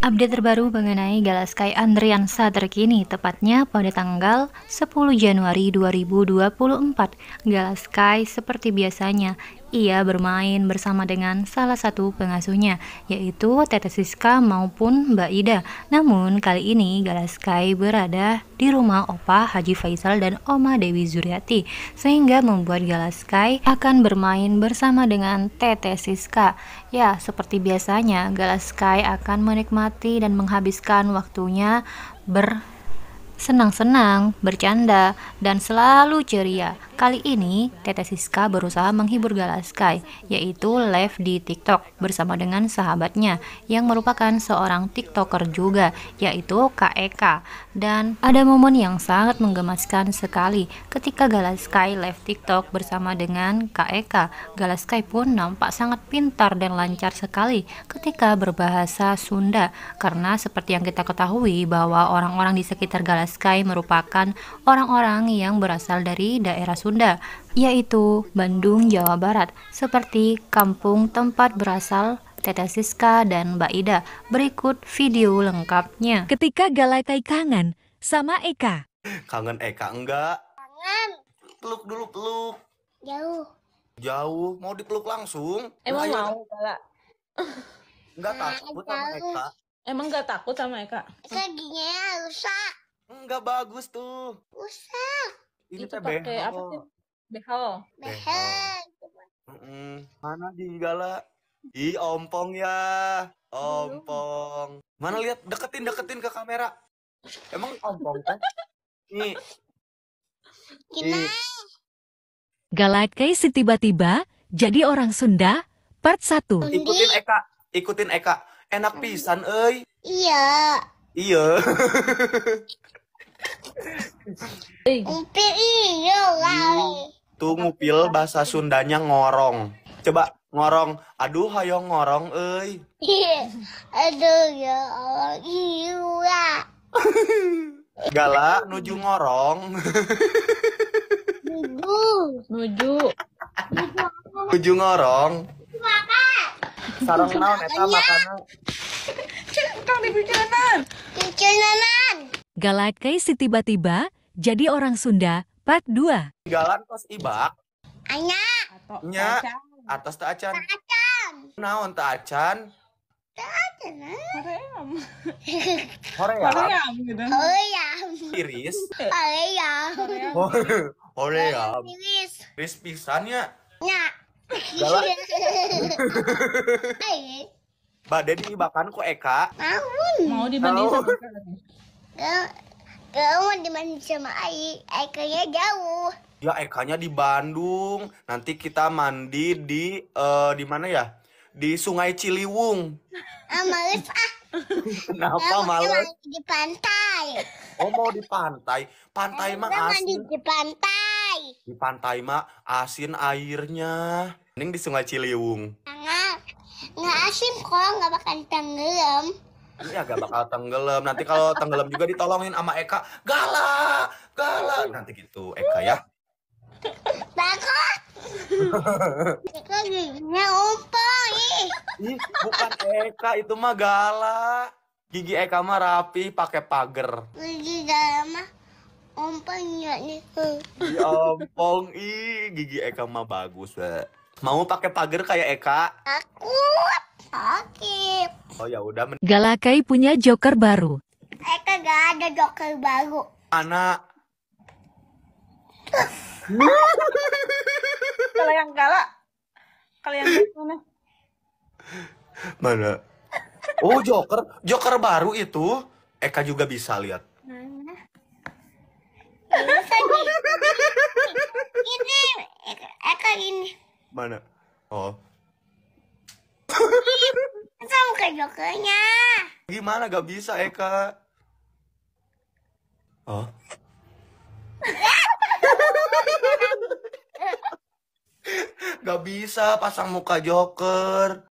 Update terbaru mengenai Gala Sky Andriansa terkini, tepatnya pada tanggal 10 Januari 2024. Gala Sky seperti biasanya ia bermain bersama dengan salah satu pengasuhnya, yaitu Tete Siska maupun Mbak Ida. Namun, kali ini Galaskai berada di rumah Opa Haji Faisal dan Oma Dewi Zuriati, sehingga membuat Galaskai akan bermain bersama dengan Tete Siska. Ya, seperti biasanya, Galaskai akan menikmati dan menghabiskan waktunya ber senang-senang, bercanda, dan selalu ceria. Kali ini, Tete Siska berusaha menghibur Galaskai, yaitu live di TikTok bersama dengan sahabatnya yang merupakan seorang TikToker juga, yaitu KEK. Dan ada momen yang sangat menggemaskan sekali ketika Galaskai live TikTok bersama dengan KEK. Galaskai pun nampak sangat pintar dan lancar sekali ketika berbahasa Sunda, karena seperti yang kita ketahui bahwa orang-orang di sekitar Galaskai Baskai merupakan orang-orang yang berasal dari daerah Sunda, yaitu Bandung, Jawa Barat, seperti kampung tempat berasal Tete Siska dan Mbak Ida. Berikut video lengkapnya. Ketika galai kangen sama Eka. Kangen Eka enggak? Kangen. Peluk dulu peluk. Jauh. Jauh, mau dipeluk langsung? Emang Lain. mau, Kala? Nah, enggak takut sama Eka. Emang gak takut sama Eka? Kakinya rusak. Enggak bagus tuh. usah Ini teh pakai apa sih? Behel. Behel. Mm-mm. Mana di gala? Ih, ompong ya. Ompong. Mana lihat deketin deketin ke kamera. Emang ompong kan? Nih. Kinai. Galatkei si tiba-tiba jadi orang Sunda part 1. Ikutin Eka, ikutin Eka. Enak pisan euy. Iya. Iya. Upil Tuh ngupil bahasa Sundanya ngorong. Coba ngorong. Aduh hayo ngorong euy. Aduh ya Allah iyo Gala nuju ngorong. nuju. Nuju. Nuju ngorong. Sarang naon eta iya. makanan Kang di bijunanan. Bijunanan. Galak si tiba-tiba jadi orang Sunda, part 2. Tinggalan tos ibak. Anya. Nya. Atas tak acan. Naon tak acan? Tak acan. Hoream. Ah. Hoream. Hoream gitu. Hoream. Iris. Hoream. Hoream. Iris. Iris pisannya. Nya. Galan. Badan dibakan ku Eka. Mau. Mau dibanding sama kamu mana sama Ai, kayaknya jauh. Ya Eka-nya di Bandung. Nanti kita mandi di uh, di mana ya? Di Sungai Ciliwung. Ah, males ah. Kenapa nah, males? Di pantai. Oh mau di pantai. Pantai mah asin. Mandi di pantai. Di pantai mah asin airnya. Mending di Sungai Ciliwung. Nggak, nggak asin kok, enggak bakal tenggelam ini iya, agak bakal tenggelam. Nanti kalau tenggelam juga ditolongin sama Eka, galak, galak. Nanti gitu Eka ya. Takut. Eka giginya umpang. Ih, bukan Eka itu mah galak. Gigi Eka mah rapi, pakai pagar. Gigi galak mah ompong iya, ya nih. ompong, ih gigi Eka mah bagus. Mau pakai pagar kayak Eka? Takut sakit. Oh ya udah. Galakai punya joker baru. Eka gak ada joker baru. Anak. kalau yang galak, kalau yang mana? Mana? Oh joker, joker baru itu. Eka juga bisa lihat. Mana? Ini, Eka ini. Mana? Oh, jokernya. Gimana gak bisa Eka? Oh. gak bisa pasang muka joker.